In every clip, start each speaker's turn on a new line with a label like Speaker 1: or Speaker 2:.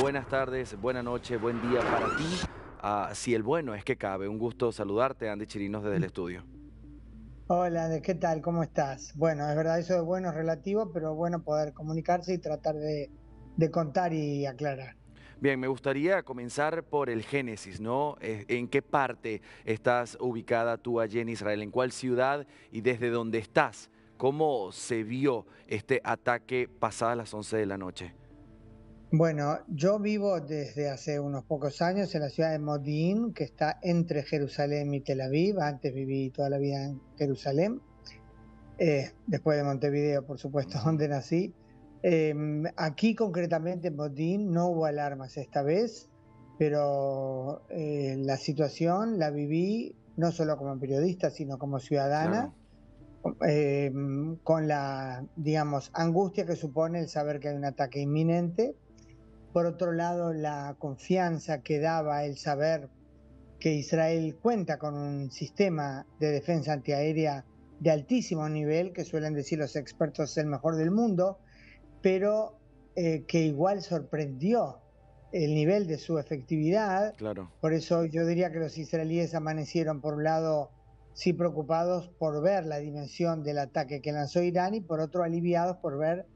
Speaker 1: buenas tardes, buena noche, buen día para ti. Ah, si el bueno es que cabe, un gusto saludarte, Andy Chirinos, desde el estudio.
Speaker 2: Hola, ¿qué tal? ¿Cómo estás? Bueno, es verdad, eso de bueno es relativo, pero bueno poder comunicarse y tratar de, contar y aclarar.
Speaker 1: Bien, me gustaría comenzar por el Génesis, ¿no? Eh, ¿En qué parte estás ubicada tú allí en Israel? ¿En cuál ciudad y desde dónde estás? ¿Cómo se vio este ataque a las 11 de la noche?
Speaker 2: Bueno, yo vivo desde hace unos pocos años en la ciudad de Modín, que está entre Jerusalén y Tel Aviv. Antes viví toda la vida en Jerusalén, eh, después de Montevideo, por supuesto, donde nací. Em, aquí concretamente en Modín no hubo alarmas esta vez, pero eh, la situación la viví no solo como periodista, sino como ciudadana. Em, con la, digamos, angustia que supone el saber que hay un ataque inminente, por otro lado, la confianza que daba el saber que Israel cuenta con un sistema de defensa antiaérea de altísimo nivel, que suelen decir los expertos el mejor del mundo, pero eh, que igual sorprendió el nivel de su efectividad. Claro. Por eso yo diría que los israelíes amanecieron, por un lado, sí preocupados por ver la dimensión del ataque que lanzó Irán y por otro aliviados por ver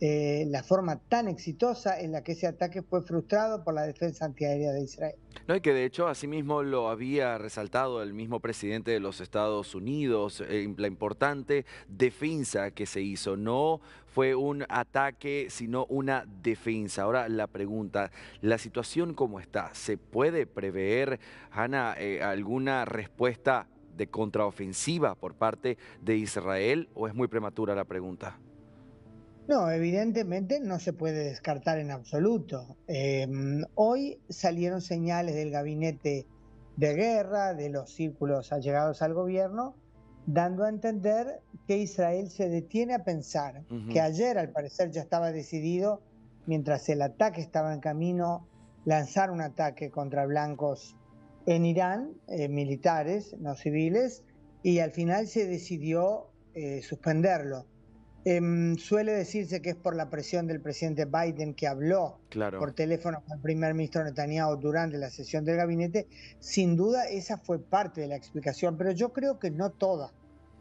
Speaker 2: eh, la forma tan exitosa en la que ese ataque fue frustrado por la defensa antiaérea de Israel.
Speaker 1: No, y que de hecho asimismo lo había resaltado el mismo presidente de los Estados Unidos, eh, la importante defensa que se hizo. No fue un ataque, sino una defensa. Ahora la pregunta, ¿la situación cómo está? ¿Se puede prever, Ana, eh, alguna respuesta de contraofensiva por parte de Israel o es muy prematura la pregunta?
Speaker 2: No, evidentemente no se puede descartar en absoluto. Eh, hoy salieron señales del gabinete de guerra, de los círculos allegados al gobierno, dando a entender que Israel se detiene a pensar, que ayer al parecer ya estaba decidido, mientras el ataque estaba en camino, lanzar un ataque contra blancos en Irán, eh, militares, no civiles, y al final se decidió eh, suspenderlo. Em, suele decirse que es por la presión del presidente Biden que habló por teléfono con el primer ministro Netanyahu durante la sesión del gabinete. Sin duda esa fue parte de la explicación, pero yo creo que no toda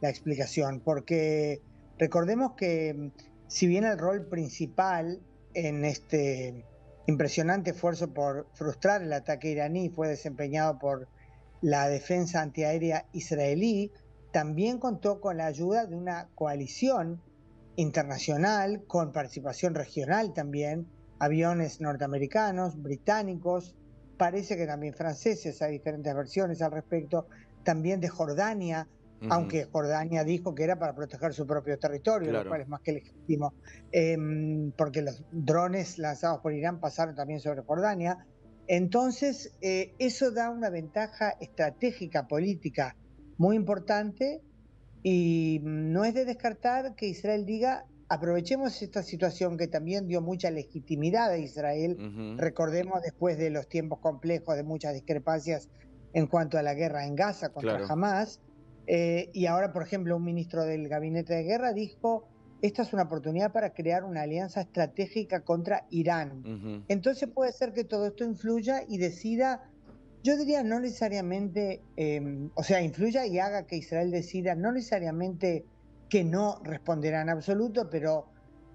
Speaker 2: la explicación, porque recordemos que em, si bien el rol principal en este impresionante esfuerzo por frustrar el ataque iraní fue desempeñado por la defensa antiaérea israelí, también contó con la ayuda de una coalición internacional, con participación regional también, aviones norteamericanos, británicos, parece que también franceses, hay diferentes versiones al respecto, también de Jordania, aunque Jordania dijo que era para proteger su propio territorio, lo cual es más que legítimo, em, porque los drones lanzados por Irán pasaron también sobre Jordania. Entonces, eh, eso da una ventaja estratégica política muy importante y no es de descartar que Israel diga, aprovechemos esta situación que también dio mucha legitimidad a Israel, recordemos después de los tiempos complejos, de muchas discrepancias en cuanto a la guerra en Gaza contra Hamas, eh, y ahora, por ejemplo, un ministro del gabinete de guerra dijo, esta es una oportunidad para crear una alianza estratégica contra Irán. Entonces puede ser que todo esto influya y decida yo diría no necesariamente, em, o sea, influya y haga que Israel decida, no necesariamente que no responderá en absoluto, pero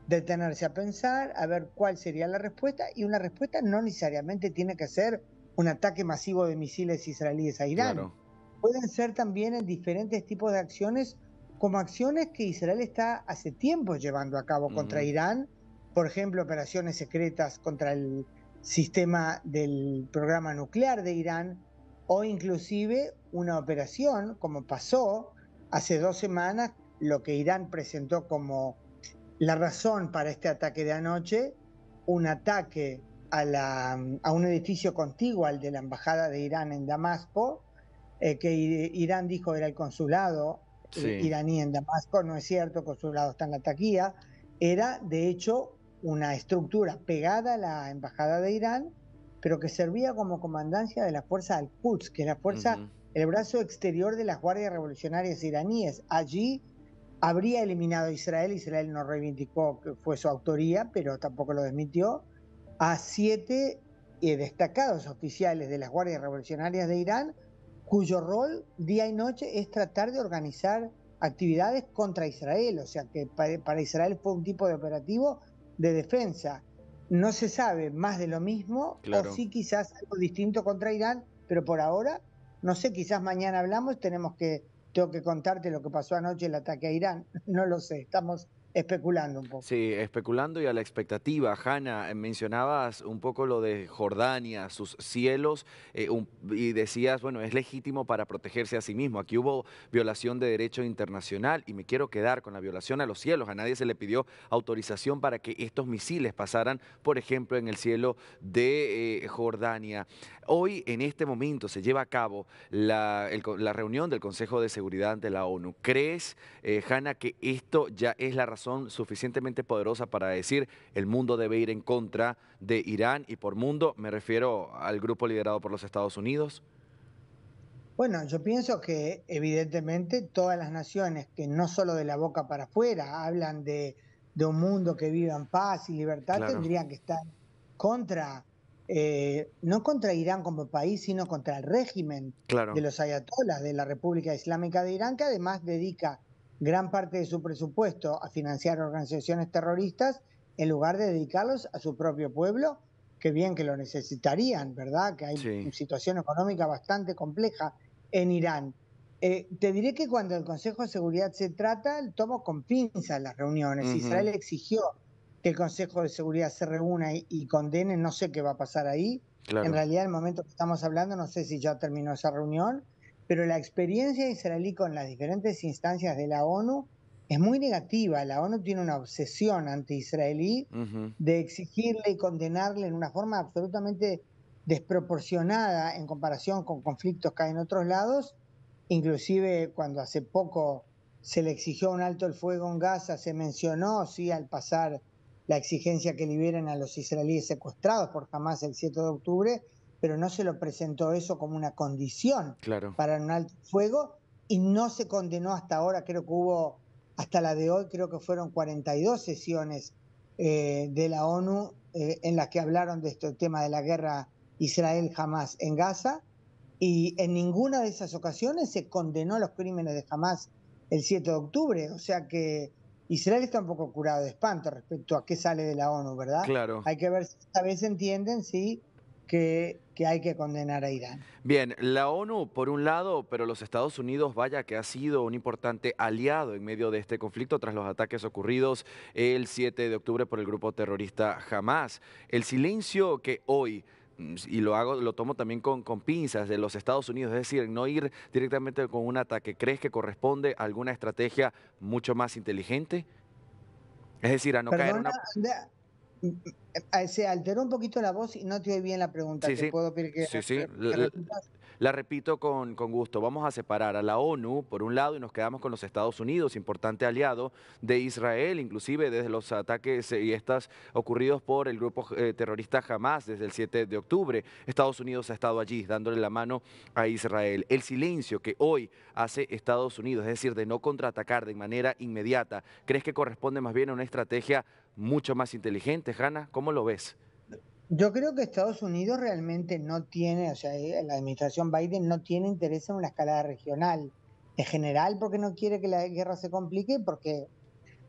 Speaker 2: detenerse a pensar, a ver cuál sería la respuesta, y una respuesta no necesariamente tiene que ser un ataque masivo de misiles israelíes a Irán. Pueden ser también en diferentes tipos de acciones, como acciones que Israel está hace tiempo llevando a cabo contra Irán, por ejemplo, operaciones secretas contra el, sistema del programa nuclear de Irán o inclusive una operación, como pasó hace dos semanas, lo que Irán presentó como la razón para este ataque de anoche, un ataque a, la, a un edificio contiguo al de la Embajada de Irán en Damasco, eh, que Irán dijo era el consulado iraní en Damasco, no es cierto, el consulado está en la taquía, era de hecho una estructura pegada a la embajada de Irán, pero que servía como comandancia de la fuerza Al-Quds, que es la fuerza, el brazo exterior de las guardias revolucionarias iraníes. Allí habría eliminado a Israel, Israel no reivindicó que fue su autoría, pero tampoco lo desmitió... a siete eh, destacados oficiales de las guardias revolucionarias de Irán, cuyo rol día y noche es tratar de organizar actividades contra Israel, o sea que para Israel fue un tipo de operativo de defensa. No se sabe más de lo mismo, o sí quizás algo distinto contra Irán, pero por ahora, no sé, quizás mañana hablamos, tenemos que, tengo que contarte lo que pasó anoche el ataque a Irán, no lo sé, estamos Especulando
Speaker 1: un poco. Sí, especulando y a la expectativa. Hanna, eh, mencionabas un poco lo de Jordania, sus cielos, eh, y decías, bueno, es legítimo para protegerse a sí mismo. Aquí hubo violación de derecho internacional y me quiero quedar con la violación a los cielos. A nadie se le pidió autorización para que estos misiles pasaran, por ejemplo, en el cielo de eh, Jordania. Hoy, en este momento, se lleva a cabo la, reunión del Consejo de Seguridad de la ONU. ¿Crees, Hanna, que esto ya es la razón? son suficientemente poderosas para decir el mundo debe ir en contra de Irán y por mundo me refiero al grupo liderado por los Estados Unidos?
Speaker 2: Bueno, yo pienso que evidentemente todas las naciones que no solo de la boca para afuera hablan de, un mundo que viva en paz y libertad tendrían que estar contra, eh, no contra Irán como país, sino contra el régimen de los ayatolas, de la República Islámica de Irán, que además dedica gran parte de su presupuesto a financiar organizaciones terroristas en lugar de dedicarlos a su propio pueblo, que bien que lo necesitarían, ¿verdad? Que hay una situación económica bastante compleja en Irán. Eh, te diré que cuando el Consejo de Seguridad se trata, el tomo con pinzas las reuniones. Israel exigió que el Consejo de Seguridad se reúna y, condene, no sé qué va a pasar ahí. En realidad, en el momento que estamos hablando, no sé si ya terminó esa reunión pero la experiencia israelí con las diferentes instancias de la ONU es muy negativa. La ONU tiene una obsesión anti-israelí de exigirle y condenarle en una forma absolutamente desproporcionada en comparación con conflictos que hay en otros lados. Inclusive cuando hace poco se le exigió un alto el fuego en Gaza, se mencionó, sí, al pasar la exigencia que liberen a los israelíes secuestrados por Hamas el 7 de octubre, pero no se lo presentó eso como una condición para un alto fuego y no se condenó hasta ahora, creo que hubo, hasta la de hoy, creo que fueron 42 sesiones eh, de la ONU eh, en las que hablaron de este tema de la guerra Israel jamás en Gaza y en ninguna de esas ocasiones se condenó los crímenes de Jamás el 7 de octubre, o sea que Israel está un poco curado de espanto respecto a qué sale de la ONU, ¿verdad? Claro. Hay que ver si esta vez entienden sí que, hay que condenar a Irán.
Speaker 1: Bien, la ONU por un lado, pero los Estados Unidos, vaya que ha sido un importante aliado en medio de este conflicto tras los ataques ocurridos el 7 de octubre por el grupo terrorista Hamas. El silencio que hoy mm, y lo hago, lo tomo también con, con, pinzas de los Estados Unidos, es decir, no ir directamente con un ataque. ¿Crees que corresponde a alguna estrategia mucho más inteligente? Es decir, a no caer en una...
Speaker 2: Eh, eh, se alteró un poquito la voz y no te oí bien la pregunta. Sí, sí.
Speaker 1: la, repito con, gusto. Vamos a separar a la ONU por un lado y nos quedamos con los Estados Unidos, importante aliado de Israel, inclusive desde los ataques y estas ocurridos por el grupo eh, terrorista Hamas desde el 7 de octubre. Estados Unidos ha estado allí dándole la mano a Israel. El silencio que hoy hace Estados Unidos, es decir, de no contraatacar de manera inmediata, ¿crees que corresponde más bien a una estrategia mucho más inteligente, Hanna. ¿Cómo lo ves?
Speaker 2: Yo creo que Estados Unidos realmente no tiene, o sea, eh, la administración Biden no tiene interés en una escalada regional. En general, porque no quiere que la guerra se complique, porque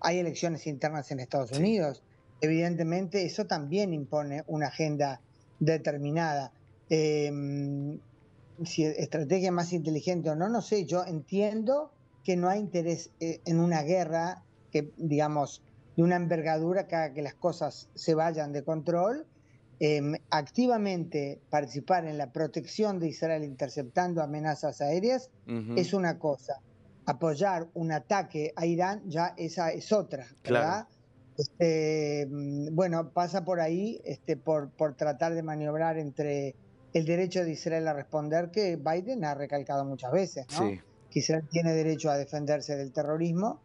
Speaker 2: hay elecciones internas en Estados Unidos. Evidentemente, eso también impone una agenda determinada. Em, si estrategia más inteligente o no, no sé. Yo entiendo que no hay interés eh, en una guerra que, digamos, de una envergadura que haga que las cosas se vayan de control, em, activamente participar en la protección de Israel interceptando amenazas aéreas es una cosa. Apoyar un ataque a Irán ya esa es otra, ¿verdad? Claro. Este, mm, bueno, pasa por ahí, este, por, por tratar de maniobrar entre el derecho de Israel a responder que Biden ha recalcado muchas veces, Que Israel tiene derecho a defenderse del terrorismo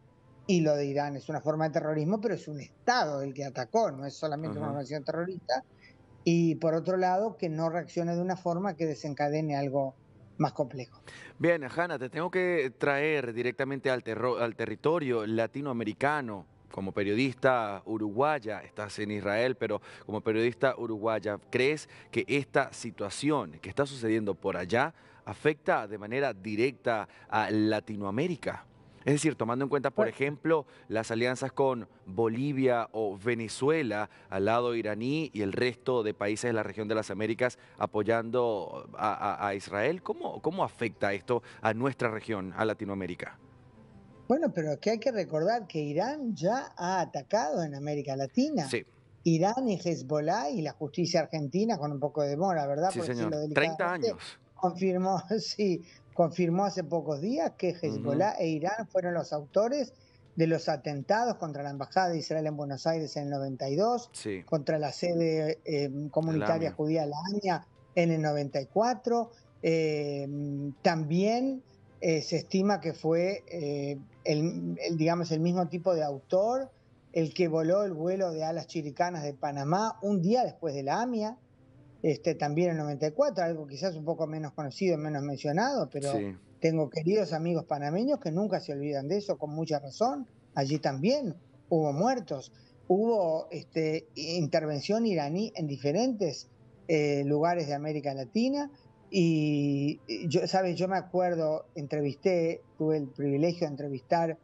Speaker 2: y lo de Irán es una forma de terrorismo, pero es un Estado el que atacó, no es solamente una organización terrorista. Y por otro lado, que no reaccione de una forma que desencadene algo más complejo.
Speaker 1: Bien, Hanna, te tengo que traer directamente al, al territorio latinoamericano como periodista uruguaya, estás en Israel, pero como periodista uruguaya, ¿crees que esta situación que está sucediendo por allá afecta de manera directa a Latinoamérica? Es decir, tomando en cuenta, por ejemplo, las alianzas con Bolivia o Venezuela al lado iraní y el resto de países de la región de las Américas apoyando a, Israel, ¿cómo, ¿cómo afecta esto a nuestra región, a Latinoamérica?
Speaker 2: Bueno, pero es que hay que recordar que Irán ya ha atacado en América Latina. Sí. Irán y Hezbollah y la justicia argentina con un poco de demora, ¿verdad? Sí, señor. 30 años. Confirmó, sí, confirmó hace pocos días que Hezbollah e Irán fueron los autores de los atentados contra la Embajada de Israel en Buenos Aires en el 92, contra la sede eh, comunitaria judía La AMIA en el 94. Eh, también eh, se estima que fue, el, digamos, el mismo tipo de autor el que voló el vuelo de alas chiricanas de Panamá un día después de la AMIA este, también el 94, algo quizás un poco menos conocido, menos mencionado, pero tengo queridos amigos panameños que nunca se olvidan de eso, con mucha razón. Allí también hubo muertos, hubo este, intervención iraní en diferentes eh, lugares de América Latina. Y sabes, yo me acuerdo, entrevisté, tuve el privilegio de entrevistar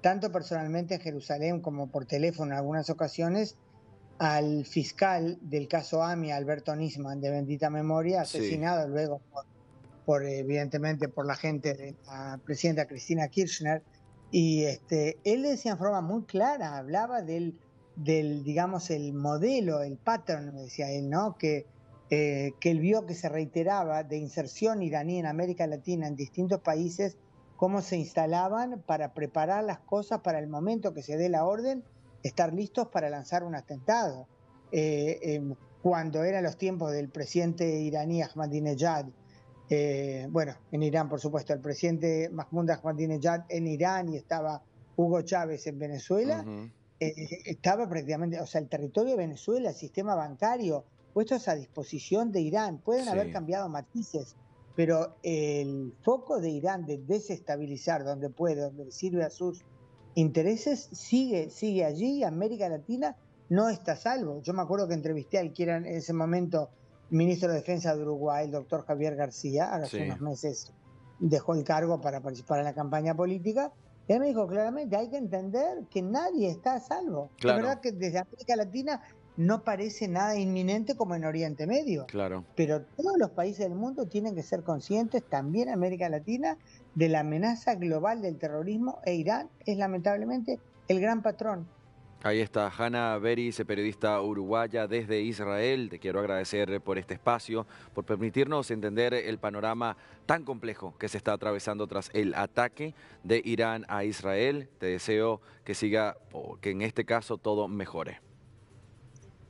Speaker 2: tanto personalmente en Jerusalén como por teléfono en algunas ocasiones al fiscal del caso AMI, Alberto Nisman, de bendita memoria, asesinado luego por, evidentemente por la gente de la presidenta Cristina Kirchner. Y este, él decía en forma muy clara, hablaba del, del digamos, el modelo, el pattern, decía él, ¿no? Que, eh, que él vio que se reiteraba de inserción iraní en América Latina en distintos países, cómo se instalaban para preparar las cosas para el momento que se dé la orden estar listos para lanzar un atentado. Eh, cuando eran los tiempos del presidente iraní Ahmadinejad, eh, bueno, en Irán por supuesto, el presidente Mahmoud Ahmadinejad en Irán y estaba Hugo Chávez en Venezuela, eh, estaba prácticamente, o sea, el territorio de Venezuela, el sistema bancario, puestos a disposición de Irán. Pueden haber cambiado matices, pero el foco de Irán de desestabilizar donde puede, donde sirve a sus intereses sigue, sigue allí, América Latina no está salvo. Yo me acuerdo que entrevisté al que era en ese momento ministro de Defensa de Uruguay, el doctor Javier García, hace unos meses dejó el cargo para participar en la campaña política, él me dijo claramente, hay que entender que nadie está salvo. La verdad que desde América Latina no parece nada inminente como en Oriente Medio. Claro. Pero todos los países del mundo tienen que ser conscientes, también América Latina, de la amenaza global del terrorismo e Irán es lamentablemente el gran patrón.
Speaker 1: Ahí está Hanna Beris, periodista uruguaya desde Israel. Te quiero agradecer por este espacio, por permitirnos entender el panorama tan complejo que se está atravesando tras el ataque de Irán a Israel. Te deseo que siga, que en este caso todo mejore.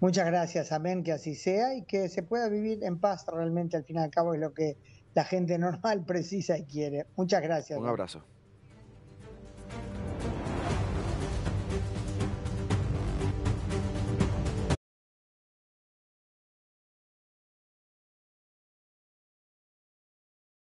Speaker 2: Muchas gracias, amén, que así sea y que se pueda vivir en paz realmente, al fin y al cabo es lo que la gente normal precisa y quiere. Muchas
Speaker 1: gracias. Un abrazo.